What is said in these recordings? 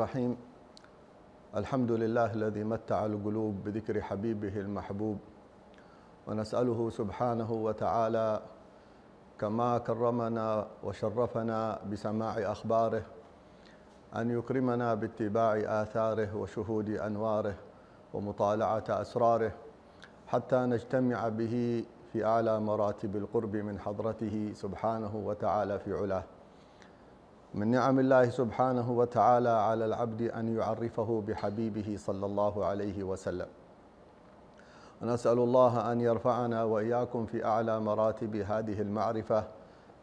الرحيم الحمد لله الذي متع القلوب بذكر حبيبه المحبوب ونسأله سبحانه وتعالى كما كرمنا وشرفنا بسماع أخباره أن يكرمنا باتباع آثاره وشهود أنواره ومطالعة أسراره حتى نجتمع به في أعلى مراتب القرب من حضرته سبحانه وتعالى في علاه من نعم الله سبحانه وتعالى على العبد أن يعرفه بحبيبه صلى الله عليه وسلم ونسأل الله أن يرفعنا وإياكم في أعلى مراتب هذه المعرفة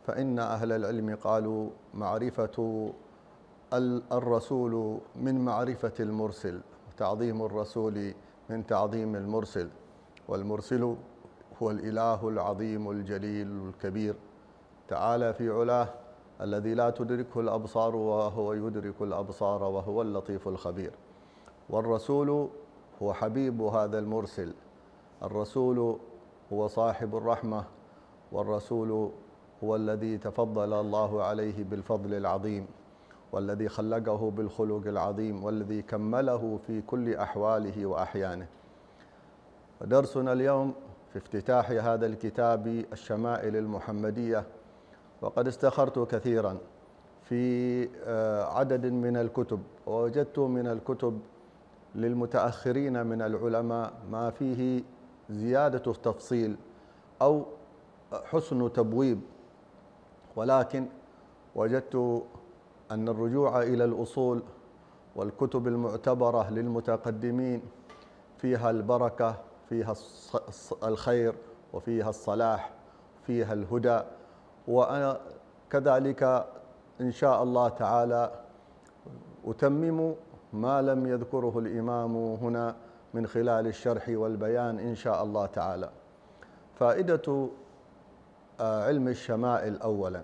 فإن أهل العلم قالوا معرفة الرسول من معرفة المرسل تعظيم الرسول من تعظيم المرسل والمرسل هو الإله العظيم الجليل الكبير تعالى في علاه الذي لا تدركه الأبصار وهو يدرك الأبصار وهو اللطيف الخبير والرسول هو حبيب هذا المرسل الرسول هو صاحب الرحمة والرسول هو الذي تفضل الله عليه بالفضل العظيم والذي خلقه بالخلق العظيم والذي كمله في كل أحواله وأحيانه درسنا اليوم في افتتاح هذا الكتاب الشمائل المحمديه وقد استخرت كثيرا في آه، عدد من الكتب ووجدت من الكتب للمتأخرين من العلماء ما فيه زيادة تفصيل أو حسن تبويب ولكن وجدت أن الرجوع إلى الأصول والكتب المعتبرة للمتقدمين فيها البركة فيها الخير وفيها الصلاح فيها الهدى وأنا كذلك إن شاء الله تعالى أتمم ما لم يذكره الإمام هنا من خلال الشرح والبيان إن شاء الله تعالى فائدة آه، علم الشمائل أولا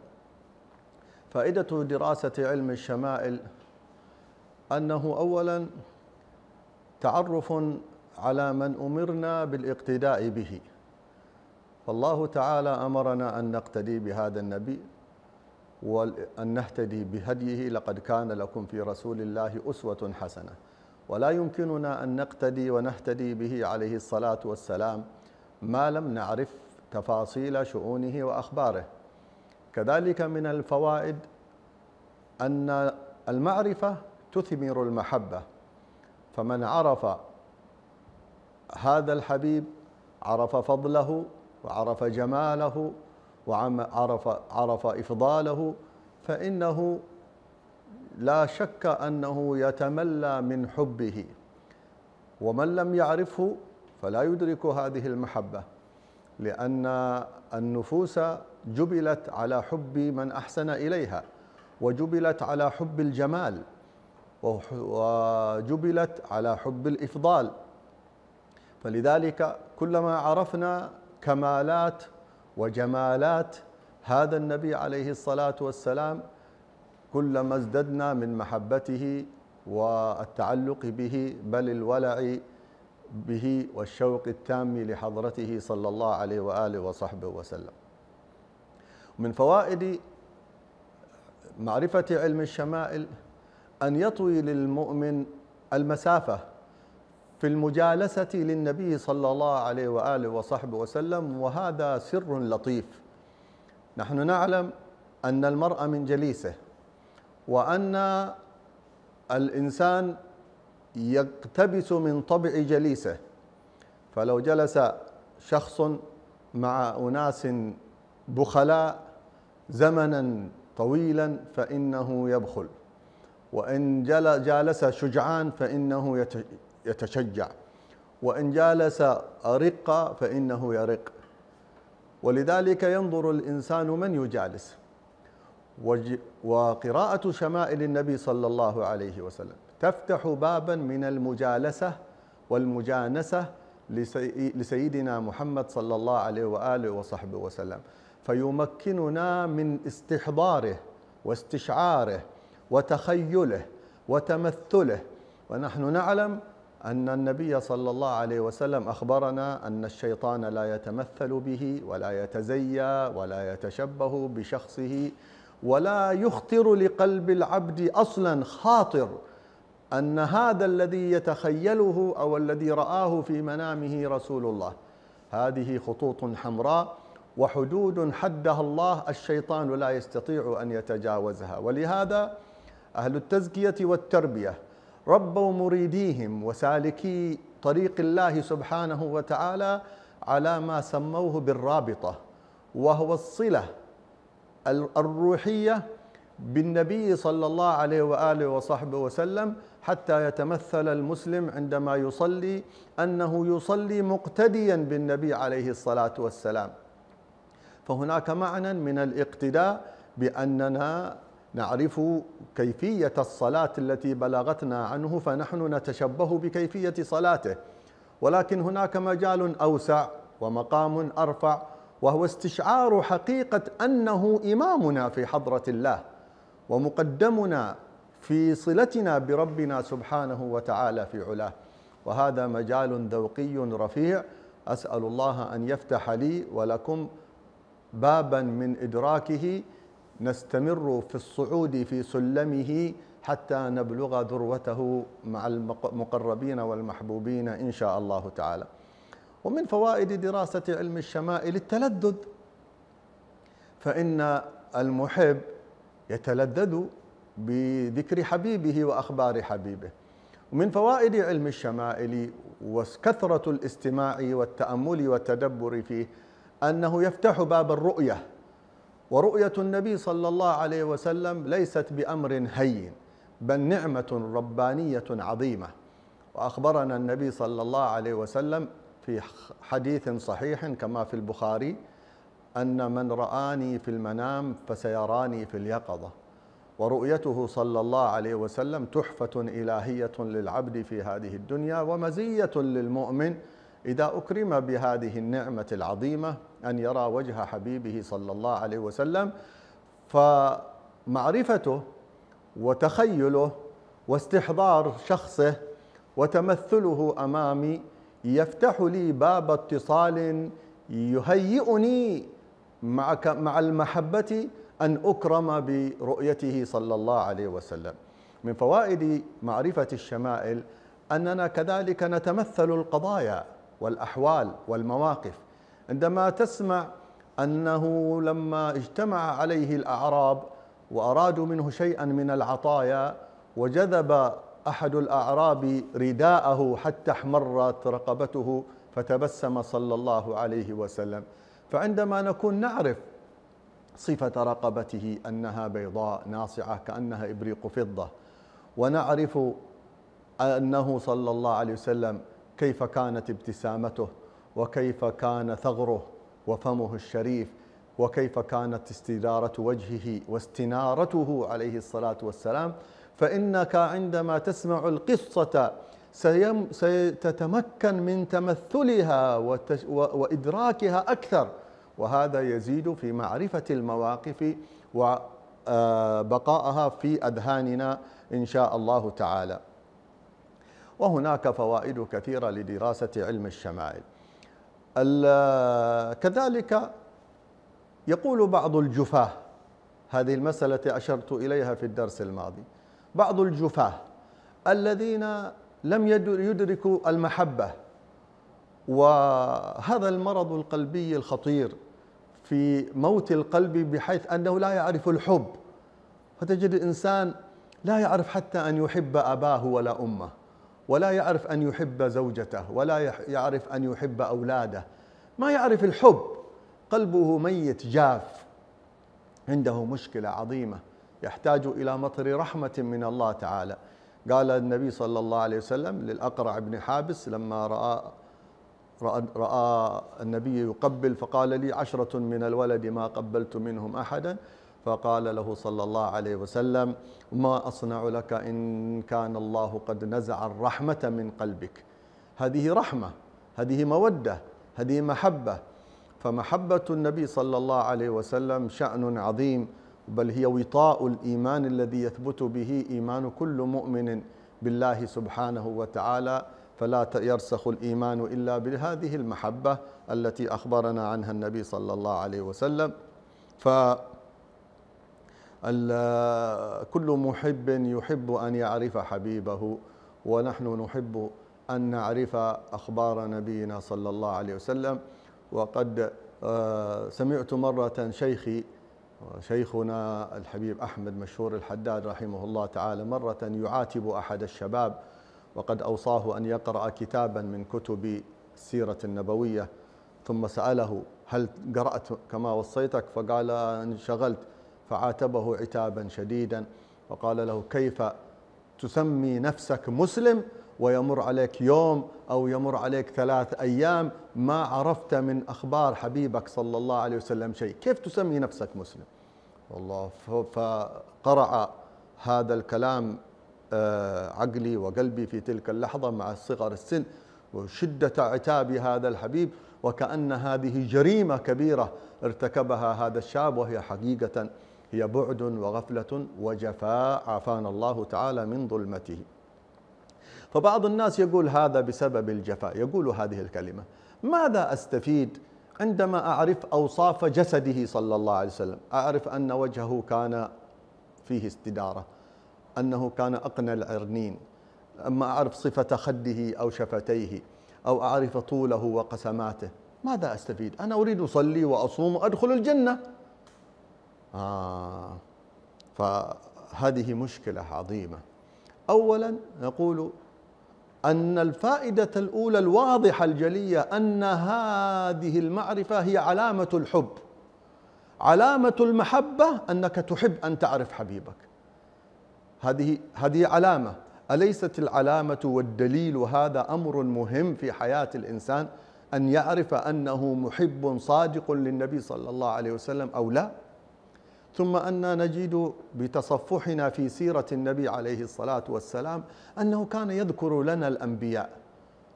فائدة دراسة علم الشمائل أنه أولا تعرف على من أمرنا بالاقتداء به فالله تعالى امرنا ان نقتدي بهذا النبي وان نهتدي بهديه لقد كان لكم في رسول الله اسوه حسنه ولا يمكننا ان نقتدي ونهتدي به عليه الصلاه والسلام ما لم نعرف تفاصيل شؤونه واخباره كذلك من الفوائد ان المعرفه تثمر المحبه فمن عرف هذا الحبيب عرف فضله وعرف جماله وعرف عرف إفضاله فإنه لا شك أنه يتملى من حبه ومن لم يعرفه فلا يدرك هذه المحبة لأن النفوس جبلت على حب من أحسن إليها وجبلت على حب الجمال وجبلت على حب الإفضال فلذلك كلما عرفنا كمالات وجمالات هذا النبي عليه الصلاه والسلام كلما ازددنا من محبته والتعلق به بل الولع به والشوق التام لحضرته صلى الله عليه واله وصحبه وسلم. من فوائد معرفه علم الشمائل ان يطوي للمؤمن المسافه في المجالسة للنبي صلى الله عليه وآله وصحبه وسلم وهذا سر لطيف نحن نعلم أن المرء من جليسه وأن الإنسان يقتبس من طبع جليسه فلو جلس شخص مع أناس بخلاء زمنا طويلا فإنه يبخل وإن جالس شجعان فإنه يتشجع وإن جالس أرق فإنه يرق ولذلك ينظر الإنسان من يجالس وقراءة شمائل النبي صلى الله عليه وسلم تفتح بابا من المجالسة والمجانسة لسيدنا محمد صلى الله عليه وآله وصحبه وسلم فيمكننا من استحضاره واستشعاره وتخيله وتمثله ونحن نعلم أن النبي صلى الله عليه وسلم أخبرنا أن الشيطان لا يتمثل به ولا يتزيى ولا يتشبه بشخصه ولا يخطر لقلب العبد أصلا خاطر أن هذا الذي يتخيله أو الذي رآه في منامه رسول الله هذه خطوط حمراء وحدود حدها الله الشيطان لا يستطيع أن يتجاوزها ولهذا أهل التزكية والتربية ربوا مريديهم وسالكي طريق الله سبحانه وتعالى على ما سموه بالرابطه وهو الصله الروحيه بالنبي صلى الله عليه واله وصحبه وسلم حتى يتمثل المسلم عندما يصلي انه يصلي مقتديا بالنبي عليه الصلاه والسلام فهناك معنى من الاقتداء باننا نعرف كيفية الصلاة التي بلغتنا عنه فنحن نتشبه بكيفية صلاته ولكن هناك مجال أوسع ومقام أرفع وهو استشعار حقيقة أنه إمامنا في حضرة الله ومقدمنا في صلتنا بربنا سبحانه وتعالى في علاه وهذا مجال ذوقي رفيع أسأل الله أن يفتح لي ولكم بابا من إدراكه نستمر في الصعود في سلمه حتى نبلغ ذروته مع المقربين والمحبوبين إن شاء الله تعالى ومن فوائد دراسة علم الشمائل التلذذ فإن المحب يتلذذ بذكر حبيبه وأخبار حبيبه ومن فوائد علم الشمائل وكثرة الاستماع والتأمل والتدبر فيه أنه يفتح باب الرؤية ورؤية النبي صلى الله عليه وسلم ليست بأمر هين بل نعمة ربانية عظيمة وأخبرنا النبي صلى الله عليه وسلم في حديث صحيح كما في البخاري أن من رآني في المنام فسيراني في اليقظة ورؤيته صلى الله عليه وسلم تحفة إلهية للعبد في هذه الدنيا ومزية للمؤمن إذا أكرم بهذه النعمة العظيمة أن يرى وجه حبيبه صلى الله عليه وسلم فمعرفته وتخيله واستحضار شخصه وتمثله أمامي يفتح لي باب اتصال يهيئني معك مع المحبة أن أكرم برؤيته صلى الله عليه وسلم من فوائد معرفة الشمائل أننا كذلك نتمثل القضايا والأحوال والمواقف عندما تسمع أنه لما اجتمع عليه الأعراب وأرادوا منه شيئا من العطايا وجذب أحد الأعراب رداءه حتى احمرت رقبته فتبسم صلى الله عليه وسلم فعندما نكون نعرف صفة رقبته أنها بيضاء ناصعة كأنها إبريق فضة ونعرف أنه صلى الله عليه وسلم كيف كانت ابتسامته وكيف كان ثغره وفمه الشريف وكيف كانت استدارة وجهه واستنارته عليه الصلاة والسلام فإنك عندما تسمع القصة ستتمكن من تمثلها وإدراكها أكثر وهذا يزيد في معرفة المواقف وبقائها آه، في أذهاننا إن شاء الله تعالى وهناك فوائد كثيرة لدراسة علم الشمائل كذلك يقول بعض الجفاه هذه المسألة أشرت إليها في الدرس الماضي بعض الجفاه الذين لم يدركوا المحبة وهذا المرض القلبي الخطير في موت القلب بحيث أنه لا يعرف الحب فتجد إنسان لا يعرف حتى أن يحب أباه ولا أمه ولا يعرف ان يحب زوجته ولا يعرف ان يحب اولاده ما يعرف الحب قلبه ميت جاف عنده مشكله عظيمه يحتاج الى مطر رحمه من الله تعالى قال النبي صلى الله عليه وسلم للاقرع بن حابس لما راى راى, رأى النبي يقبل فقال لي عشره من الولد ما قبلت منهم احدا فقال له صلى الله عليه وسلم ما أصنع لك إن كان الله قد نزع الرحمة من قلبك هذه رحمة هذه مودة هذه محبة فمحبة النبي صلى الله عليه وسلم شأن عظيم بل هي وطاء الإيمان الذي يثبت به إيمان كل مؤمن بالله سبحانه وتعالى فلا يرسخ الإيمان إلا بهذه المحبة التي أخبرنا عنها النبي صلى الله عليه وسلم ف كل محب يحب أن يعرف حبيبه ونحن نحب أن نعرف أخبار نبينا صلى الله عليه وسلم وقد آه، سمعت مرة شيخي شيخنا الحبيب أحمد مشهور الحداد رحمه الله تعالى مرة يعاتب أحد الشباب وقد أوصاه أن يقرأ كتابا من كتب السيرة النبوية ثم سأله هل قرأت كما وصيتك فقال انشغلت فعاتبه عتابا شديدا وقال له كيف تسمي نفسك مسلم ويمر عليك يوم او يمر عليك ثلاث ايام ما عرفت من اخبار حبيبك صلى الله عليه وسلم شيء، كيف تسمي نفسك مسلم؟ والله فقرع هذا الكلام آه، عقلي وقلبي في تلك اللحظه مع صغر السن وشده عتاب هذا الحبيب وكأن هذه جريمة كبيرة ارتكبها هذا الشاب وهي حقيقة هي بعد وغفلة وجفاء عافانا الله تعالى من ظلمته فبعض الناس يقول هذا بسبب الجفاء يقول هذه الكلمة ماذا أستفيد عندما أعرف أوصاف جسده صلى الله عليه وسلم أعرف أن وجهه كان فيه استدارة أنه كان أقنى العرنين أما أعرف صفة خده أو شفتيه أو أعرف طوله وقسماته ماذا أستفيد أنا أريد أصلي وأصوم وأدخل الجنة آه فهذه مشكلة عظيمة أولا نقول أن الفائدة الأولى الواضحة الجلية أن هذه المعرفة هي علامة الحب علامة المحبة أنك تحب أن تعرف حبيبك هذه هذه علامة أليست العلامة والدليل وهذا أمر مهم في حياة الإنسان أن يعرف أنه محب صادق للنبي صلى الله عليه وسلم أو لا ثم أن نجد بتصفحنا في سيرة النبي عليه الصلاة والسلام أنه كان يذكر لنا الأنبياء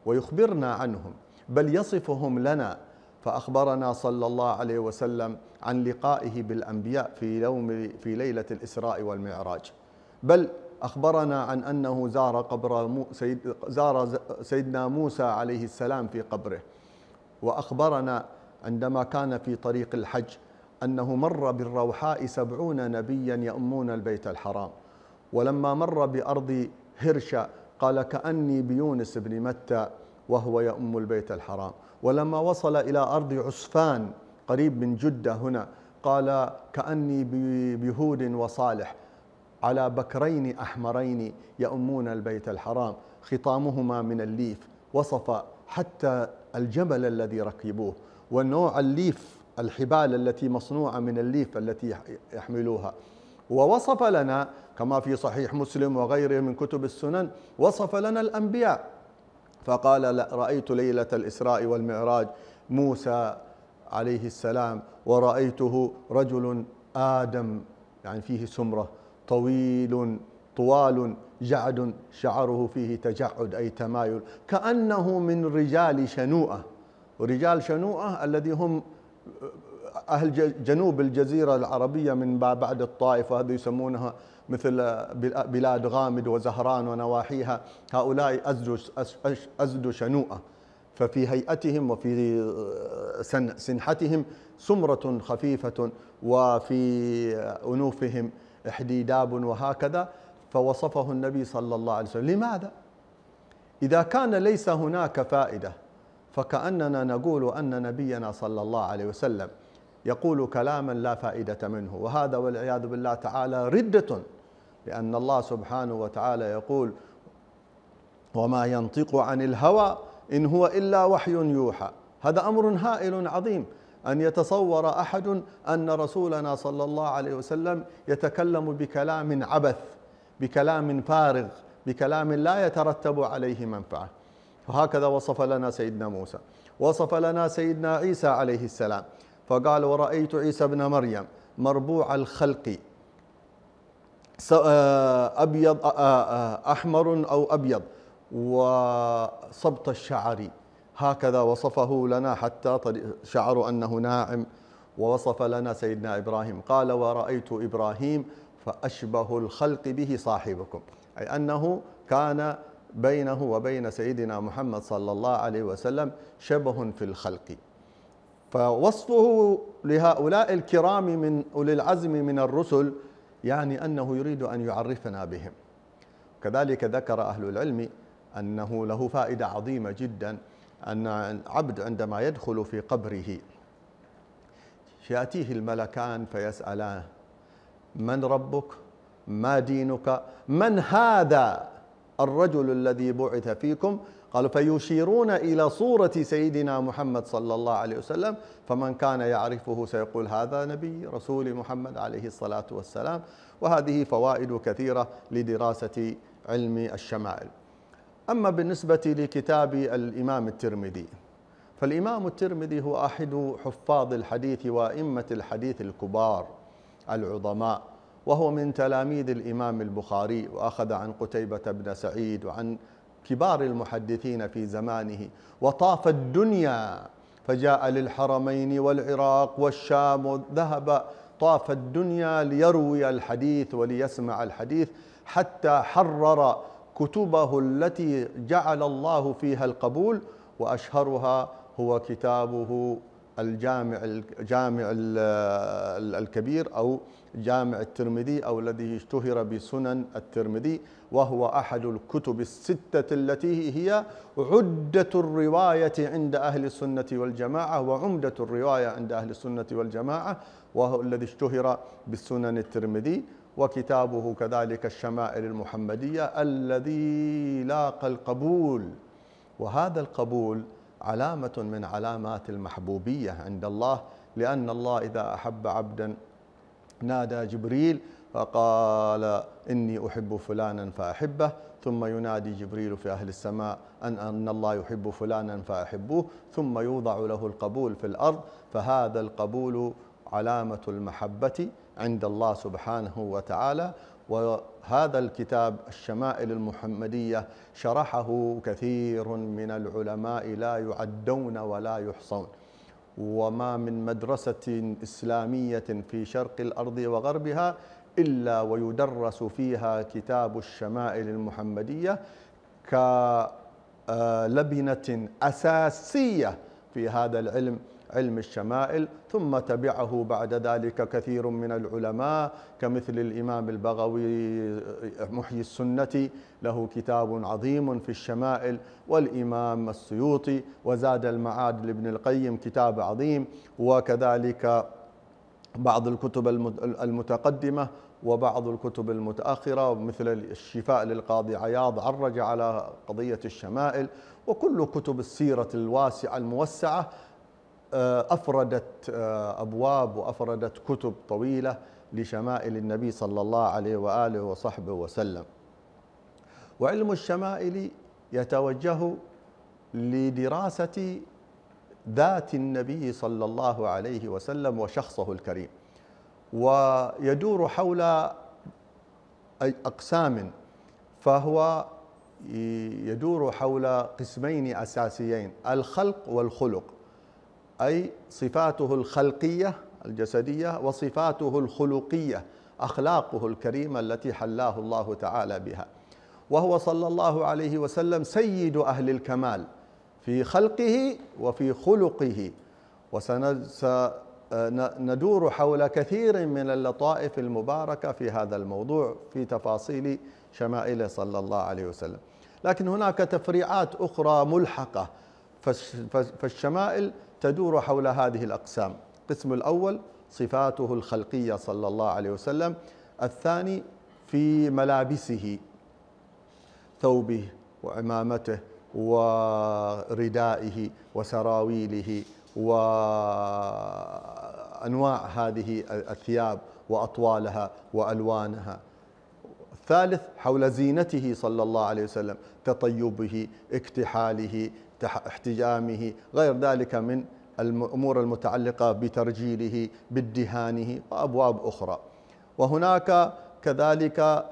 ويخبرنا عنهم بل يصفهم لنا فأخبرنا صلى الله عليه وسلم عن لقائه بالأنبياء في, يوم في ليلة الإسراء والمعراج بل أخبرنا عن أنه زار قبر سيد زار سيدنا موسى عليه السلام في قبره وأخبرنا عندما كان في طريق الحج أنه مر بالروحاء سبعون نبيا يأمون البيت الحرام ولما مر بأرض هرشا قال كأني بيونس بن متى وهو يأم البيت الحرام ولما وصل إلى أرض عسفان قريب من جدة هنا قال كأني بهود وصالح على بكرين أحمرين يأمون البيت الحرام خطامهما من الليف وصف حتى الجبل الذي ركبوه ونوع الليف الحبال التي مصنوعة من الليف التي يحملوها ووصف لنا كما في صحيح مسلم وغيره من كتب السنن وصف لنا الأنبياء فقال رأيت ليلة الإسراء والمعراج موسى عليه السلام ورأيته رجل آدم يعني فيه سمرة طويل طوال جعد شعره فيه تجعد أي تمايل كأنه من رجال شنوءة ورجال شنوءة الذي هم أهل جنوب الجزيرة العربية من بعد الطائف وهذا يسمونها مثل بلاد غامد وزهران ونواحيها هؤلاء أزد, أزد شنوءة ففي هيئتهم وفي آه، سنحتهم سمرة خفيفة وفي آه، أنوفهم إحديداب وهكذا فوصفه النبي صلى الله عليه وسلم لماذا؟ إذا كان ليس هناك فائدة فكأننا نقول أن نبينا صلى الله عليه وسلم يقول كلاما لا فائدة منه وهذا والعياذ بالله تعالى ردة لأن الله سبحانه وتعالى يقول وما ينطق عن الهوى إن هو إلا وحي يوحى هذا أمر هائل عظيم أن يتصور أحد أن رسولنا صلى الله عليه وسلم يتكلم بكلام عبث بكلام فارغ بكلام لا يترتب عليه منفعه فهكذا وصف لنا سيدنا موسى وصف لنا سيدنا عيسى عليه السلام فقال ورأيت عيسى ابن مريم مربوع الخلق آه، أبيض آه، آه، أحمر أو أبيض وصبط الشعر هكذا وصفه لنا حتى شعر أنه ناعم ووصف لنا سيدنا إبراهيم قال ورأيت إبراهيم فأشبه الخلق به صاحبكم أي أنه كان بينه وبين سيدنا محمد صلى الله عليه وسلم شبه في الخلق فوصفه لهؤلاء الكرام من أولي العزم من الرسل يعني أنه يريد أن يعرفنا بهم كذلك ذكر أهل العلم أنه له فائدة عظيمة جدا أن العبد عندما يدخل في قبره يأتيه الملكان فيسألان من ربك ما دينك من هذا الرجل الذي بعث فيكم قالوا فيشيرون إلى صورة سيدنا محمد صلى الله عليه وسلم فمن كان يعرفه سيقول هذا نبي رسول محمد عليه الصلاة والسلام وهذه فوائد كثيرة لدراسة علم الشمائل أما بالنسبة لكتاب الإمام الترمذي فالإمام الترمذي هو أحد حفاظ الحديث وأئمة الحديث الكبار العظماء وهو من تلاميذ الإمام البخاري وأخذ عن قتيبة بن سعيد وعن كبار المحدثين في زمانه وطاف الدنيا فجاء للحرمين والعراق والشام ذهب طاف الدنيا ليروي الحديث وليسمع الحديث حتى حرر كتبه التي جعل الله فيها القبول واشهرها هو كتابه الجامع الجامع الكبير او جامع الترمذي أو الذي اشتهر بسنن الترمذي وهو أحد الكتب الستة التي هي عدة الرواية عند أهل السنة والجماعة وعمدة الرواية عند أهل السنة والجماعة وهو الذي اشتهر بالسنن الترمذي وكتابه كذلك الشمائل المحمدية الذي لاقى القبول وهذا القبول علامة من علامات المحبوبية عند الله لأن الله إذا أحب عبدا نادى جبريل فقال إني أحب فلانا فأحبه ثم ينادي جبريل في أهل السماء أن أن الله يحب فلانا فأحبوه ثم يوضع له القبول في الأرض فهذا القبول علامة المحبة عند الله سبحانه وتعالى وهذا الكتاب الشمائل المحمدية شرحه كثير من العلماء لا يعدون ولا يحصون وما من مدرسة إسلامية في شرق الأرض وغربها إلا ويدرس فيها كتاب الشمائل المحمدية كلبنة أساسية في هذا العلم علم الشمائل ثم تبعه بعد ذلك كثير من العلماء كمثل الإمام البغوي محيي السنة له كتاب عظيم في الشمائل والإمام السيوطي وزاد المعاد لابن القيم كتاب عظيم وكذلك بعض الكتب المتقدمة وبعض الكتب المتأخرة مثل الشفاء للقاضي عياض عرج على قضية الشمائل وكل كتب السيرة الواسعة الموسعة آه، أفردت آه، أبواب وأفردت كتب طويلة لشمائل النبي صلى الله عليه وآله وصحبه وسلم وعلم الشمائل يتوجه لدراسة ذات النبي صلى الله عليه وسلم وشخصه الكريم ويدور حول أقسام فهو يدور حول قسمين أساسيين الخلق والخلق أي صفاته الخلقية الجسدية وصفاته الخلقية أخلاقه الكريمة التي حلاه الله تعالى بها وهو صلى الله عليه وسلم سيد أهل الكمال في خلقه وفي خلقه وسندور حول كثير من اللطائف المباركة في هذا الموضوع في تفاصيل شمائله صلى الله عليه وسلم لكن هناك تفريعات أخرى ملحقة فالشمائل تدور حول هذه الأقسام القسم الأول صفاته الخلقية صلى الله عليه وسلم الثاني في ملابسه ثوبه وعمامته وردائه وسراويله وأنواع هذه الثياب وأطوالها وألوانها الثالث حول زينته صلى الله عليه وسلم تطيبه اكتحاله احتجامه غير ذلك من الأمور المتعلقة بترجيله بالدهانه وأبواب أخرى وهناك كذلك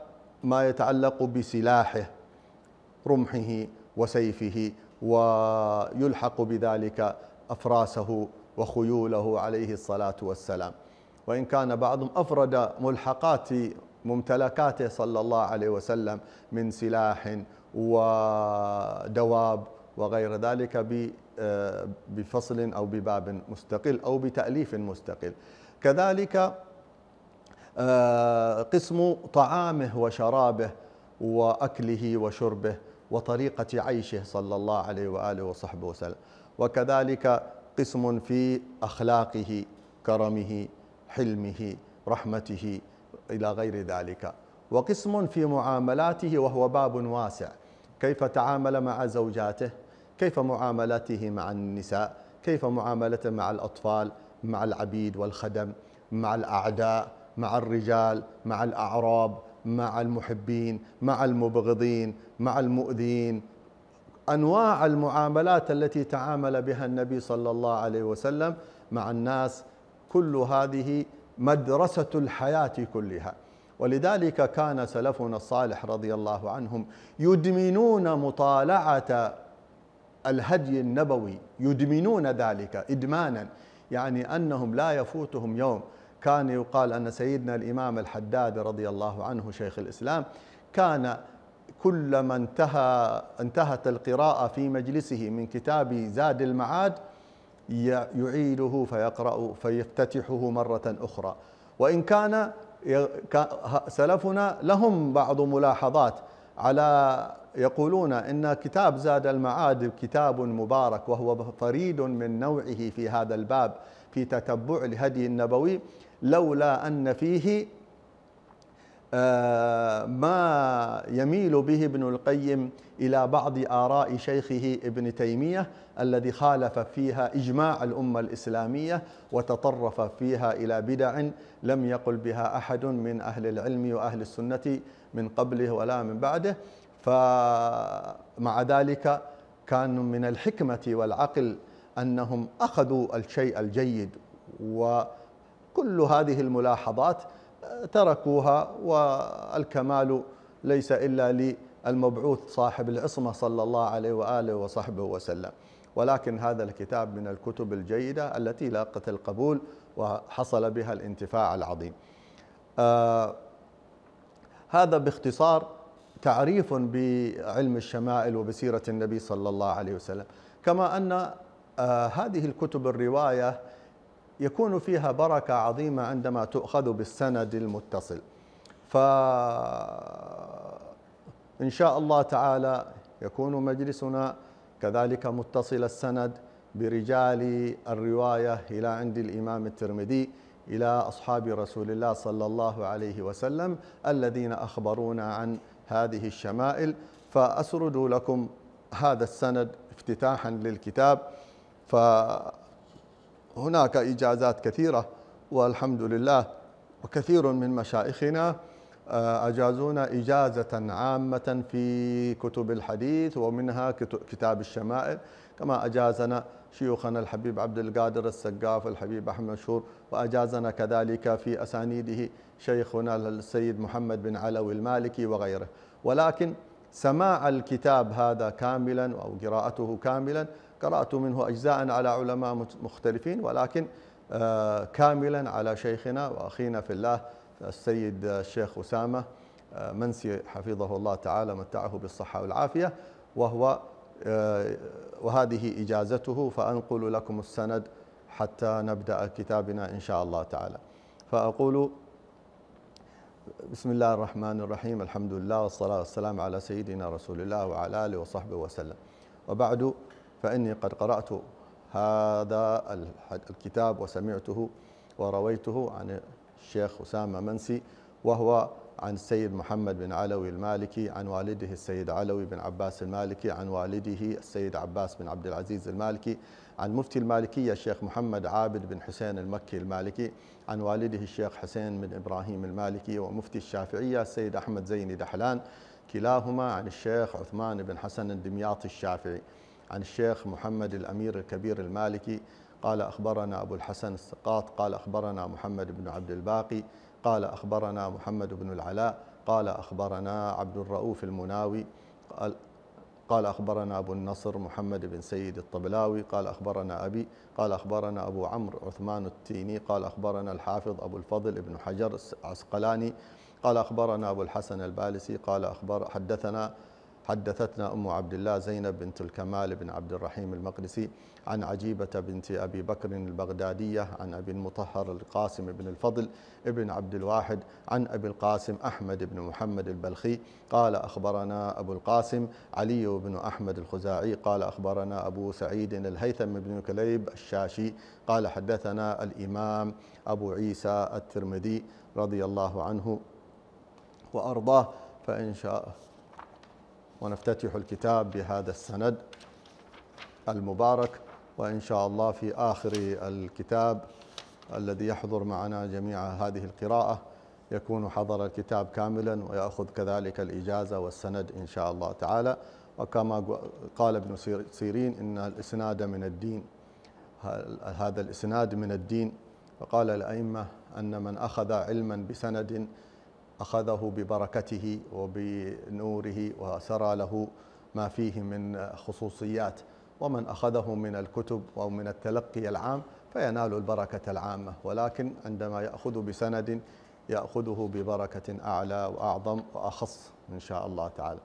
ما يتعلق بسلاحه رمحه وسيفه ويلحق بذلك أفراسه وخيوله عليه الصلاة والسلام وإن كان بعضهم أفرد ملحقات ممتلكاته صلى الله عليه وسلم من سلاح ودواب وغير ذلك آه، بفصل أو بباب مستقل أو بتأليف مستقل كذلك آه، قسم طعامه وشرابه وأكله وشربه وطريقة عيشه صلى الله عليه وآله وصحبه وسلم وكذلك قسم في أخلاقه كرمه حلمه رحمته إلى غير ذلك وقسم في معاملاته وهو باب واسع كيف تعامل مع زوجاته كيف معاملاته مع النساء كيف معاملته مع الأطفال مع العبيد والخدم مع الأعداء مع الرجال مع الأعراب مع المحبين مع المبغضين مع المؤذين أنواع المعاملات التي تعامل بها النبي صلى الله عليه وسلم مع الناس كل هذه مدرسة الحياة كلها ولذلك كان سلفنا الصالح رضي الله عنهم يدمنون مطالعة الهدي النبوي يدمنون ذلك إدمانا يعني أنهم لا يفوتهم يوم كان يقال أن سيدنا الإمام الحداد رضي الله عنه شيخ الإسلام كان كلما انتهى انتهت القراءة في مجلسه من كتاب زاد المعاد يعيده فيقرأ فيفتتحه مرة أخرى وإن كان سلفنا لهم بعض ملاحظات على يقولون إن كتاب زاد المعاد كتاب مبارك وهو فريد من نوعه في هذا الباب في تتبع الهدي النبوي لولا أن فيه آه، ما يميل به ابن القيم إلى بعض آراء شيخه ابن تيمية الذي خالف فيها إجماع الأمة الإسلامية وتطرف فيها إلى بدع لم يقل بها أحد من أهل العلم وأهل السنة من قبله ولا من بعده فمع ذلك كان من الحكمة والعقل أنهم أخذوا الشيء الجيد وكل هذه الملاحظات آه، تركوها والكمال ليس إلا للمبعوث صاحب العصمة صلى الله عليه وآله وصحبه وسلم ولكن هذا الكتاب من الكتب الجيدة التي لاقت القبول وحصل بها الانتفاع العظيم آه هذا باختصار تعريف بعلم الشمائل وبسيرة النبي صلى الله عليه وسلم كما أن آه، هذه الكتب الرواية يكون فيها بركة عظيمة عندما تؤخذ بالسند المتصل فإن شاء الله تعالى يكون مجلسنا كذلك متصل السند برجال الرواية إلى عند الإمام الترمذي إلى أصحاب رسول الله صلى الله عليه وسلم الذين أخبرونا عن هذه الشمائل فأسرد لكم هذا السند افتتاحا للكتاب فهناك إجازات كثيرة والحمد لله وكثير من مشايخنا آه، أجازونا إجازة عامة في كتب الحديث ومنها كتاب الشمائل كما أجازنا شيوخنا الحبيب عبد القادر السقاف الحبيب أحمد شور وأجازنا كذلك في أسانيده شيخنا السيد محمد بن علوي المالكي وغيره ولكن سماع الكتاب هذا كاملا أو قراءته كاملا قرأت منه أجزاء على علماء مختلفين ولكن آه، كاملا على شيخنا وأخينا في الله السيد الشيخ أسامة آه، منسي حفظه الله تعالى متعه بالصحة والعافية وهو آه، وهذه إجازته فأنقل لكم السند حتى نبدأ كتابنا إن شاء الله تعالى فأقول بسم الله الرحمن الرحيم الحمد لله والصلاة والسلام على سيدنا رسول الله وعلى آله وصحبه وسلم وبعد فإني قد قرأت هذا الكتاب وسمعته ورويته عن الشيخ أسامة منسي وهو عن السيد محمد بن علوي المالكي عن والده السيد علوي بن عباس المالكي عن والده السيد عباس بن عبد العزيز المالكي عن مفتي المالكية الشيخ محمد عابد بن حسين المكي المالكي عن والده الشيخ حسين بن إبراهيم المالكي ومفتي الشافعية السيد أحمد زيني دحلان كلاهما عن الشيخ عثمان بن حسن الدمياطي الشافعي عن الشيخ محمد الأمير الكبير المالكي قال أخبرنا أبو الحسن السقاط قال أخبرنا محمد بن عبد الباقي قال أخبرنا محمد بن العلاء قال أخبرنا عبد الرؤوف المناوي قال قال أخبرنا أبو النصر محمد بن سيد الطبلاوي قال أخبرنا أبي قال أخبرنا أبو عمرو عثمان التيني قال أخبرنا الحافظ أبو الفضل ابن حجر العسقلاني قال أخبرنا أبو الحسن البالسي قال أخبر حدثنا حدثتنا أم عبد الله زينب بنت الكمال بن عبد الرحيم المقدسي عن عجيبة بنت أبي بكر البغدادية عن أبي المطهر القاسم بن الفضل بن عبد الواحد عن أبي القاسم أحمد بن محمد البلخي قال أخبرنا أبو القاسم علي بن أحمد الخزاعي قال أخبرنا أبو سعيد الهيثم بن كليب الشاشي قال حدثنا الإمام أبو عيسى الترمذي رضي الله عنه وأرضاه فإن شاء ونفتتح الكتاب بهذا السند المبارك وإن شاء الله في آخر الكتاب الذي يحضر معنا جميع هذه القراءة يكون حضر الكتاب كاملا ويأخذ كذلك الإجازة والسند إن شاء الله تعالى وكما قال ابن سيرين إن الإسناد من الدين هذا الإسناد من الدين وقال الأئمة أن من أخذ علما بسند أخذه ببركته وبنوره وسرى له ما فيه من خصوصيات ومن أخذه من الكتب أو من التلقي العام فينال البركة العامة ولكن عندما يأخذ بسند يأخذه ببركة أعلى وأعظم وأخص إن شاء الله تعالى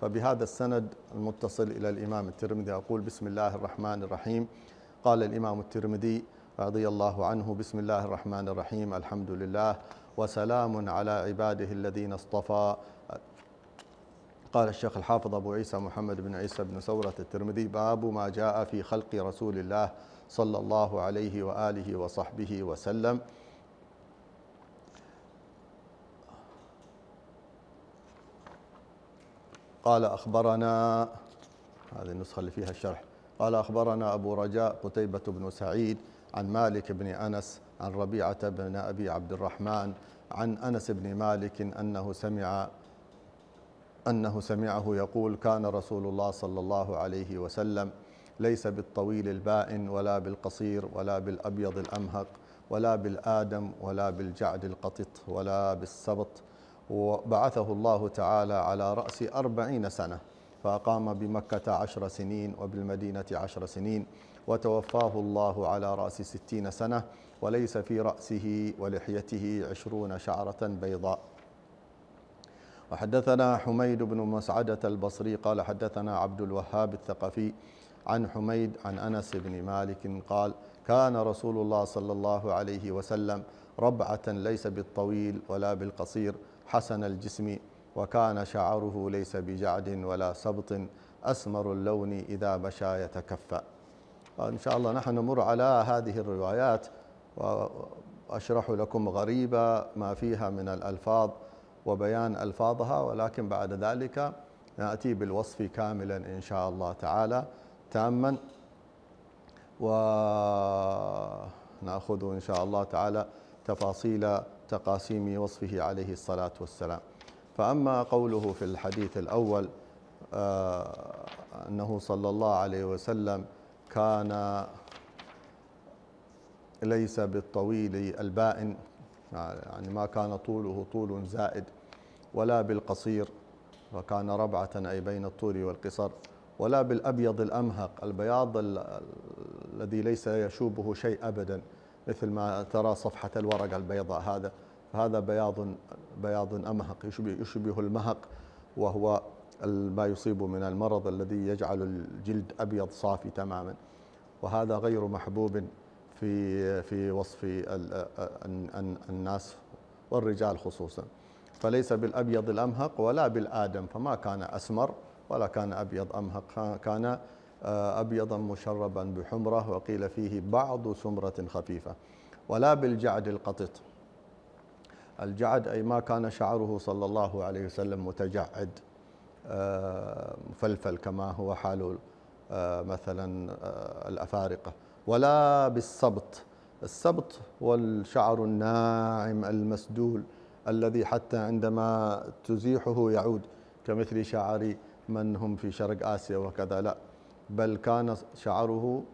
فبهذا السند المتصل إلى الإمام الترمذي أقول بسم الله الرحمن الرحيم قال الإمام الترمذي رضي الله عنه بسم الله الرحمن الرحيم الحمد لله وسلام على عباده الذين اصطفى قال الشيخ الحافظ أبو عيسى محمد بن عيسى بن سورة الترمذي باب ما جاء في خلق رسول الله صلى الله عليه وآله وصحبه وسلم قال أخبرنا هذه النسخة اللي فيها الشرح قال أخبرنا أبو رجاء قتيبة بن سعيد عن مالك بن أنس عن ربيعة بن أبي عبد الرحمن عن أنس بن مالك أنه سمع أنه سمعه يقول كان رسول الله صلى الله عليه وسلم ليس بالطويل البائن ولا بالقصير ولا بالأبيض الأمهق ولا بالآدم ولا بالجعد القطط ولا بالسبط وبعثه الله تعالى على رأس أربعين سنة فأقام بمكة عشر سنين وبالمدينة عشر سنين وتوفاه الله على رأس ستين سنة وليس في رأسه ولحيته عشرون شعرة بيضاء وحدثنا حميد بن مسعدة البصري قال حدثنا عبد الوهاب الثقفي عن حميد عن أنس بن مالك قال كان رسول الله صلى الله عليه وسلم ربعة ليس بالطويل ولا بالقصير حسن الجسم وكان شعره ليس بجعد ولا سبط أسمر اللون إذا مشى يتكفأ إن شاء الله نحن نمر على هذه الروايات وأشرح لكم غريبة ما فيها من الألفاظ وبيان ألفاظها ولكن بعد ذلك نأتي بالوصف كاملا إن شاء الله تعالى تاما ونأخذ إن شاء الله تعالى تفاصيل تقاسيم وصفه عليه الصلاة والسلام فأما قوله في الحديث الأول آه، أنه صلى الله عليه وسلم كان ليس بالطويل البائن يعني ما كان طوله طول زائد ولا بالقصير وكان ربعة أي بين الطول والقصر ولا بالأبيض الأمهق البياض الذي ليس يشوبه شيء أبدا مثل ما ترى صفحة الورقة البيضاء هذا فهذا بياض بياض أمهق يشبه, يشبه المهق وهو ما يصيبه من المرض الذي يجعل الجلد أبيض صافي تماما وهذا غير محبوب في في وصف الناس والرجال خصوصا فليس بالأبيض الأمهق ولا بالآدم فما كان أسمر ولا كان أبيض أمهق كان آه، أبيضا مشربا بحمرة وقيل فيه بعض سمرة خفيفة ولا بالجعد القطط الجعد أي ما كان شعره صلى الله عليه وسلم متجعد آه، مفلفل كما هو حال آه، مثلا آه، الأفارقة ولا بالسبط السبط هو الشعر الناعم المسدول الذي حتى عندما تزيحه يعود كمثل شعر من هم في شرق آسيا وكذا لا بل كان شعره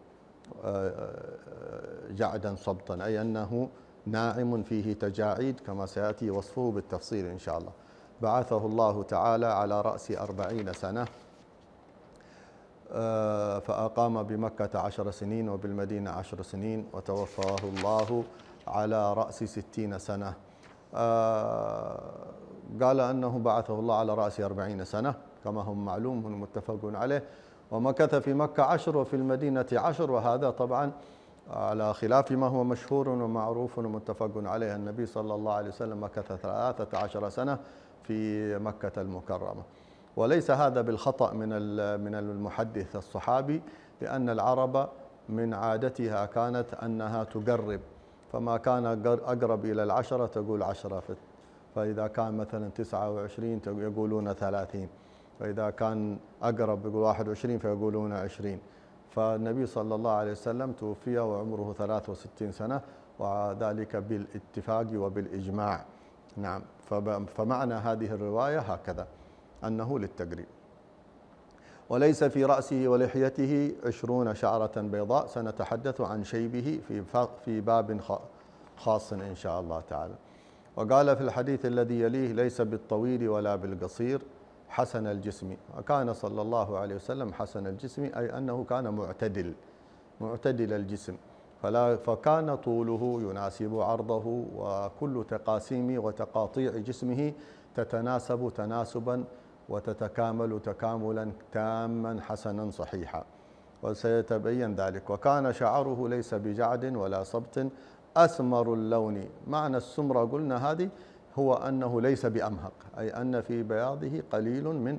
جعدا صبطا أي أنه ناعم فيه تجاعيد كما سيأتي وصفه بالتفصيل إن شاء الله بعثه الله تعالى على رأس أربعين سنة آه، فأقام بمكة عشر سنين وبالمدينة عشر سنين وتوفاه الله على رأس ستين سنة آه، قال أنه بعثه الله على رأس أربعين سنة كما هم معلوم متفق عليه ومكث في مكة عشر وفي المدينة عشر وهذا طبعا على خلاف ما هو مشهور ومعروف ومتفق عليه النبي صلى الله عليه وسلم مكث ثلاثة عشر سنة في مكة المكرمة وليس هذا بالخطأ من من المحدث الصحابي لأن العرب من عادتها كانت أنها تقرب فما كان أقرب إلى العشرة تقول عشرة فإذا كان مثلا 29 يقولون 30 فإذا كان أقرب يقول 21 فيقولون 20 فالنبي صلى الله عليه وسلم توفي وعمره 63 سنة وذلك بالاتفاق وبالإجماع نعم فمعنى هذه الرواية هكذا أنه للتقريب وليس في رأسه ولحيته عشرون شعرة بيضاء سنتحدث عن شيبه في, في باب خاص إن شاء الله تعالى وقال في الحديث الذي يليه ليس بالطويل ولا بالقصير حسن الجسم وكان صلى الله عليه وسلم حسن الجسم أي أنه كان معتدل معتدل الجسم فلا فكان طوله يناسب عرضه وكل تقاسيم وتقاطيع جسمه تتناسب تناسبا وتتكامل تكاملا تاما حسنا صحيحا وسيتبين ذلك وكان شعره ليس بجعد ولا سبط أسمر اللون معنى السمرة قلنا هذه هو أنه ليس بأمهق أي أن في بياضه قليل من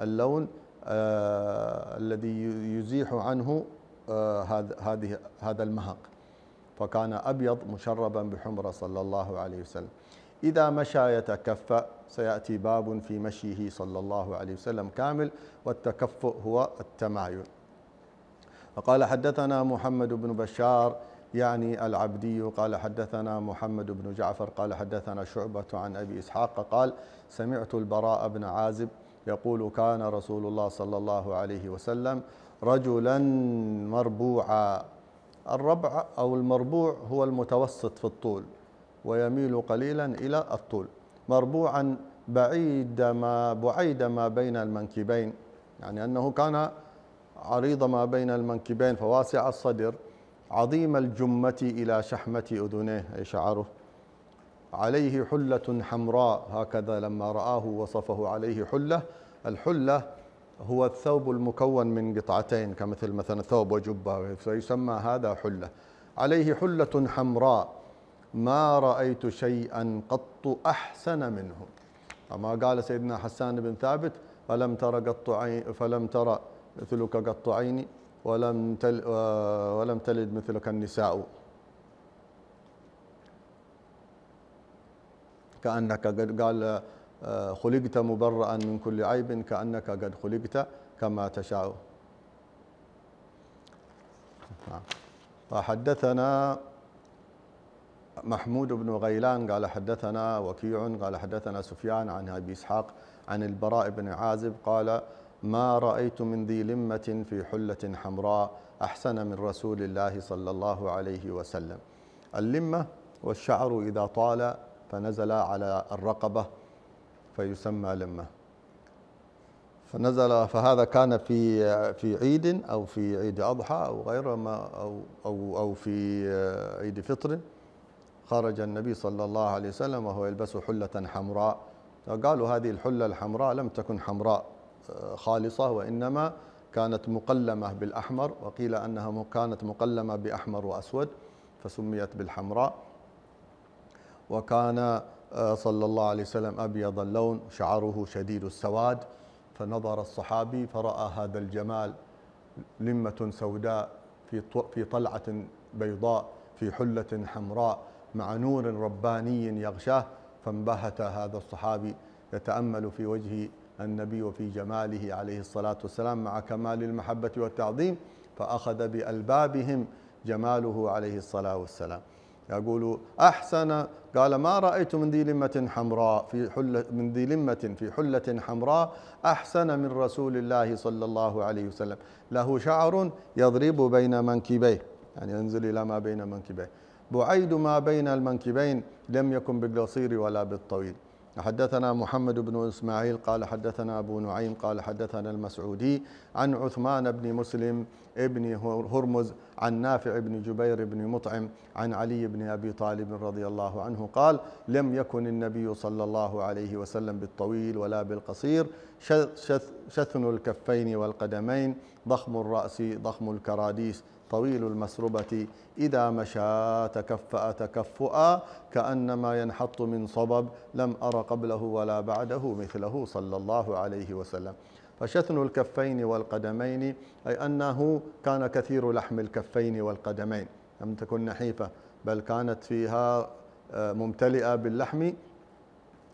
اللون آه الذي يزيح عنه آه، هذه هذا المهق فكان أبيض مشربا بحمرة صلى الله عليه وسلم إذا مشى يتكفأ سيأتي باب في مشيه صلى الله عليه وسلم كامل والتكفؤ هو التمايل فقال حدثنا محمد بن بشار يعني العبدي قال حدثنا محمد بن جعفر قال حدثنا شعبة عن أبي إسحاق قال سمعت البراء بن عازب يقول كان رسول الله صلى الله عليه وسلم رجلا مربوعا الربع أو المربوع هو المتوسط في الطول ويميل قليلا إلى الطول مربوعا بعيد ما بعيد ما بين المنكبين يعني أنه كان عريض ما بين المنكبين فواسع الصدر عظيم الجمة إلى شحمة أذنيه أي شعره عليه حلة حمراء هكذا لما رآه وصفه عليه حلة الحلة هو الثوب المكون من قطعتين كمثل مثلا ثوب وجبة فيسمى هذا حلة عليه حلة حمراء ما رأيت شيئا قط أحسن منه أما قال سيدنا حسان بن ثابت فلم تر قط عين فلم تر مثلك قط عيني ولم تل ولم تلد مثلك النساء كأنك قال آه، خلقت مبرأ من كل عيب كأنك قد خلقت كما تشاء فحدثنا نعم. محمود بن غيلان قال حدثنا وكيع قال حدثنا سفيان عن أبي إسحاق عن البراء بن عازب قال ما رأيت من ذي لمة في حلة حمراء أحسن من رسول الله صلى الله عليه وسلم اللمة والشعر إذا طال فنزل على الرقبة فيسمى لمة فنزل فهذا كان في في عيد او في عيد اضحى او غيره ما او او او في عيد فطر خرج النبي صلى الله عليه وسلم وهو يلبس حله حمراء فقالوا هذه الحله الحمراء لم تكن حمراء آه، خالصه وانما كانت مقلمه بالاحمر وقيل انها كانت مقلمه باحمر واسود فسميت بالحمراء وكان آه، صلى الله عليه وسلم أبيض اللون شعره شديد السواد فنظر الصحابي فرأى هذا الجمال لمة سوداء في في طلعة بيضاء في حلة حمراء مع نور رباني يغشاه فانبهت هذا الصحابي يتأمل في وجه النبي وفي جماله عليه الصلاة والسلام مع كمال المحبة والتعظيم فأخذ بألبابهم جماله عليه الصلاة والسلام يقول أحسن قال ما رأيت من ذي لمة حمراء في حلة من ذي لمة في حلة حمراء أحسن من رسول الله صلى الله عليه وسلم له شعر يضرب بين منكبيه يعني ينزل إلى ما بين منكبيه بعيد ما بين المنكبين لم يكن بالقصير ولا بالطويل حدثنا محمد بن إسماعيل قال حدثنا أبو نعيم قال حدثنا المسعودي عن عثمان بن مسلم ابن هرمز عن نافع بن جبير بن مطعم عن علي بن أبي طالب رضي الله عنه قال لم يكن النبي صلى الله عليه وسلم بالطويل ولا بالقصير شثن الكفين والقدمين ضخم الرأس ضخم الكراديس طويل المسربة إذا مشى تكفأ تكفؤا كأنما ينحط من صبب لم أر قبله ولا بعده مثله صلى الله عليه وسلم فشثن الكفين والقدمين أي أنه كان كثير لحم الكفين والقدمين لم تكن نحيفة بل كانت فيها آه، ممتلئة باللحم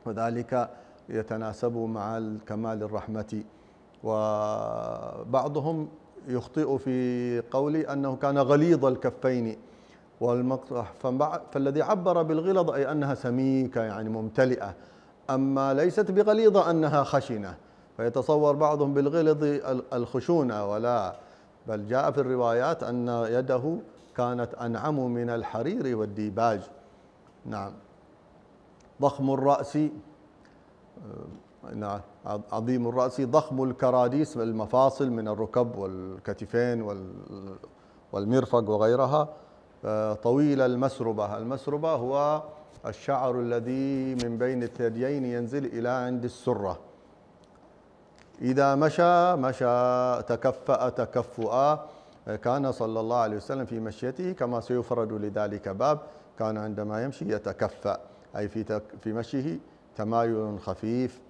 وذلك يتناسب مع الكمال الرحمة وبعضهم يخطئ في قولي أنه كان غليظ الكفين والمقطع فالذي عبر بالغلظ أي أنها سميكة يعني ممتلئة أما ليست بغليظة أنها خشنة فيتصور بعضهم بالغلظ الخشونة ولا بل جاء في الروايات أن يده كانت أنعم من الحرير والديباج نعم ضخم الرأس عظيم الرأس ضخم الكراديس المفاصل من الركب والكتفين والمرفق وغيرها آه، طويل المسربة المسربة هو الشعر الذي من بين الثديين ينزل إلى عند السرة إذا مشى مشى تكفأ تكفؤا آه، كان صلى الله عليه وسلم في مشيته كما سيفرد لذلك باب كان عندما يمشي يتكفأ أي في في مشيه تمايل خفيف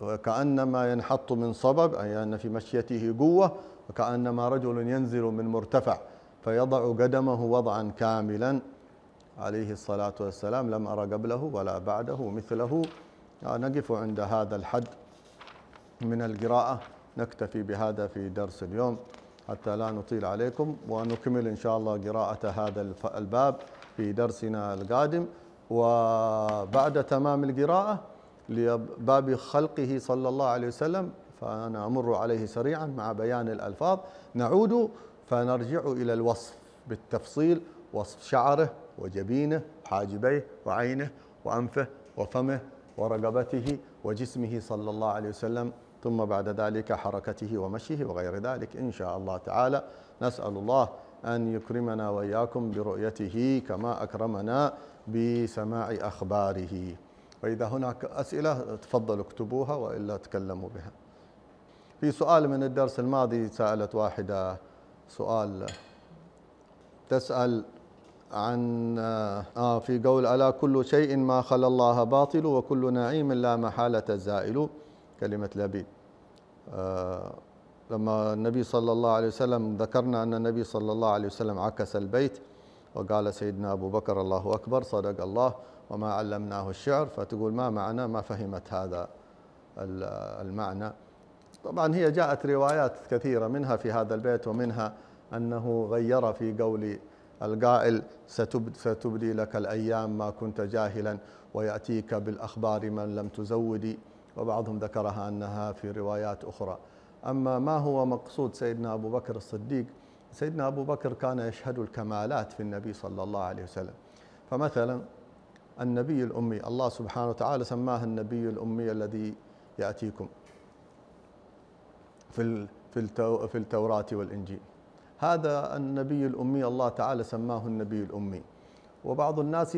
وكأنما ينحط من صبب أي أن في مشيته قوة وكأنما رجل ينزل من مرتفع فيضع قدمه وضعا كاملا عليه الصلاة والسلام لم أرى قبله ولا بعده مثله آه، نقف عند هذا الحد من القراءة نكتفي بهذا في درس اليوم حتى لا نطيل عليكم ونكمل إن شاء الله قراءة هذا الباب في درسنا القادم وبعد تمام القراءة لباب خلقه صلى الله عليه وسلم فأنا أمر عليه سريعا مع بيان الألفاظ نعود فنرجع إلى الوصف بالتفصيل وصف شعره وجبينه حاجبيه وعينه وأنفه وفمه ورقبته وجسمه صلى الله عليه وسلم ثم بعد ذلك حركته ومشيه وغير ذلك إن شاء الله تعالى نسأل الله أن يكرمنا وإياكم برؤيته كما أكرمنا بسماع أخباره فإذا هناك أسئلة تفضلوا اكتبوها وإلا تكلموا بها في سؤال من الدرس الماضي سألت واحدة سؤال تسأل عن آه،, آه في قول ألا كل شيء ما خلا الله باطل وكل نعيم لا محالة زائل كلمة لبيد آه لما النبي صلى الله عليه وسلم ذكرنا أن النبي صلى الله عليه وسلم عكس البيت وقال سيدنا أبو بكر الله أكبر صدق الله وما علمناه الشعر فتقول ما معنى ما فهمت هذا المعنى طبعا هي جاءت روايات كثيرة منها في هذا البيت ومنها أنه غير في قول القائل ستبدي لك الأيام ما كنت جاهلا ويأتيك بالأخبار من لم تزودي وبعضهم ذكرها أنها في روايات أخرى أما ما هو مقصود سيدنا أبو بكر الصديق سيدنا أبو بكر كان يشهد الكمالات في النبي صلى الله عليه وسلم فمثلا النبي الأمي الله سبحانه وتعالى سماه النبي الأمي الذي يأتيكم في في في التوراة والإنجيل هذا النبي الأمي الله تعالى سماه النبي الأمي وبعض الناس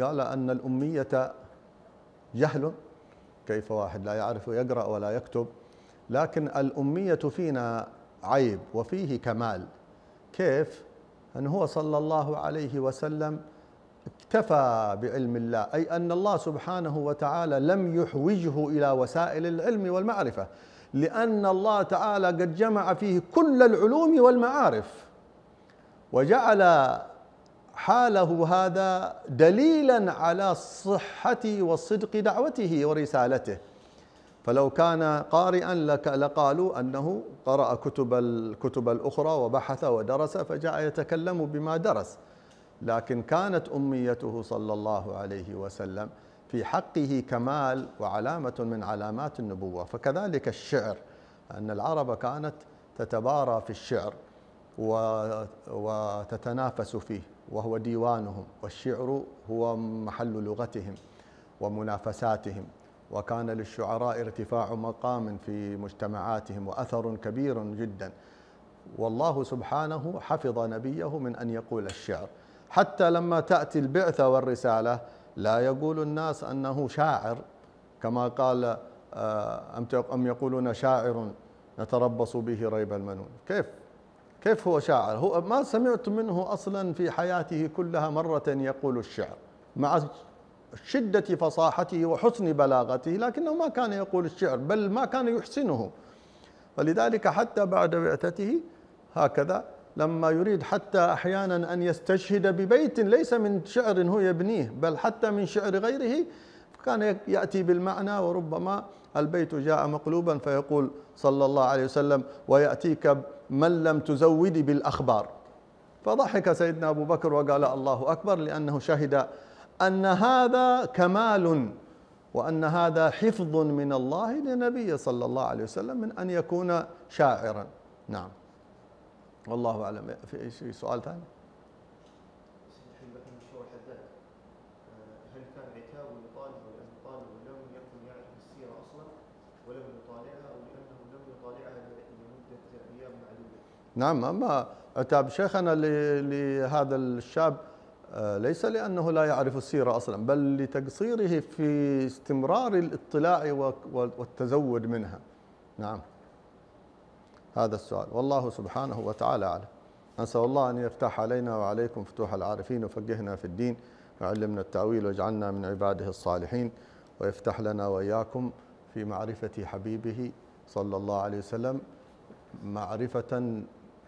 قال أن الأمية جهل كيف واحد لا يعرف يقرأ ولا يكتب لكن الأمية فينا عيب وفيه كمال كيف؟ أن هو صلى الله عليه وسلم اكتفى بعلم الله أي أن الله سبحانه وتعالى لم يحوجه إلى وسائل العلم والمعرفة لأن الله تعالى قد جمع فيه كل العلوم والمعارف وجعل حاله هذا دليلا على صحة وصدق دعوته ورسالته فلو كان قارئا لقالوا انه قرأ كتب الكتب الاخرى وبحث ودرس فجاء يتكلم بما درس لكن كانت اميته صلى الله عليه وسلم في حقه كمال وعلامه من علامات النبوه فكذلك الشعر ان العرب كانت تتبارى في الشعر وتتنافس فيه وهو ديوانهم والشعر هو محل لغتهم ومنافساتهم وكان للشعراء ارتفاع مقام في مجتمعاتهم واثر كبير جدا والله سبحانه حفظ نبيه من ان يقول الشعر حتى لما تأتي البعثة والرسالة لا يقول الناس أنه شاعر كما قال آه، أم يقولون شاعر نتربص به ريب المنون كيف كيف هو شاعر هو ما سمعت منه أصلا في حياته كلها مرة يقول الشعر مع شدة فصاحته وحسن بلاغته لكنه ما كان يقول الشعر بل ما كان يحسنه ولذلك حتى بعد بعثته هكذا لما يريد حتى أحيانا أن يستشهد ببيت ليس من شعر هو يبنيه بل حتى من شعر غيره كان يأتي بالمعنى وربما البيت جاء مقلوبا فيقول صلى الله عليه وسلم ويأتيك من لم تزود بالأخبار فضحك سيدنا أبو بكر وقال الله أكبر لأنه شهد أن هذا كمال وأن هذا حفظ من الله لنبي صلى الله عليه وسلم من أن يكون شاعرا نعم والله اعلم في شيء سؤال ثاني؟ آه، هل كان عتاب يطالب يكن يعرف السيره اصلا ولم يطالعها او لانه لم يطالعها لمده ايام معدوده. نعم اما عتاب شيخنا لهذا الشاب آه، ليس لانه لا يعرف السيره اصلا بل لتقصيره في استمرار الاطلاع والتزود منها. نعم. هذا السؤال والله سبحانه وتعالى أعلم نسأل الله أن يفتح علينا وعليكم فتوح العارفين وفقهنا في الدين وعلمنا التأويل واجعلنا من عباده الصالحين ويفتح لنا وإياكم في معرفة حبيبه صلى الله عليه وسلم معرفة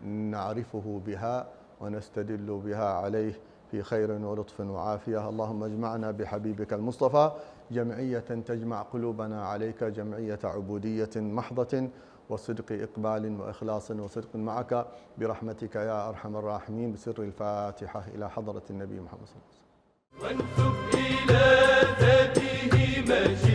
نعرفه بها ونستدل بها عليه في خير ولطف وعافية اللهم اجمعنا بحبيبك المصطفى جمعية تجمع قلوبنا عليك جمعية عبودية محضة وصدق إقبال وإخلاص وصدق معك برحمتك يا أرحم الراحمين بسر الفاتحة إلى حضرة النبي محمد صلى الله عليه وسلم إلى ذاته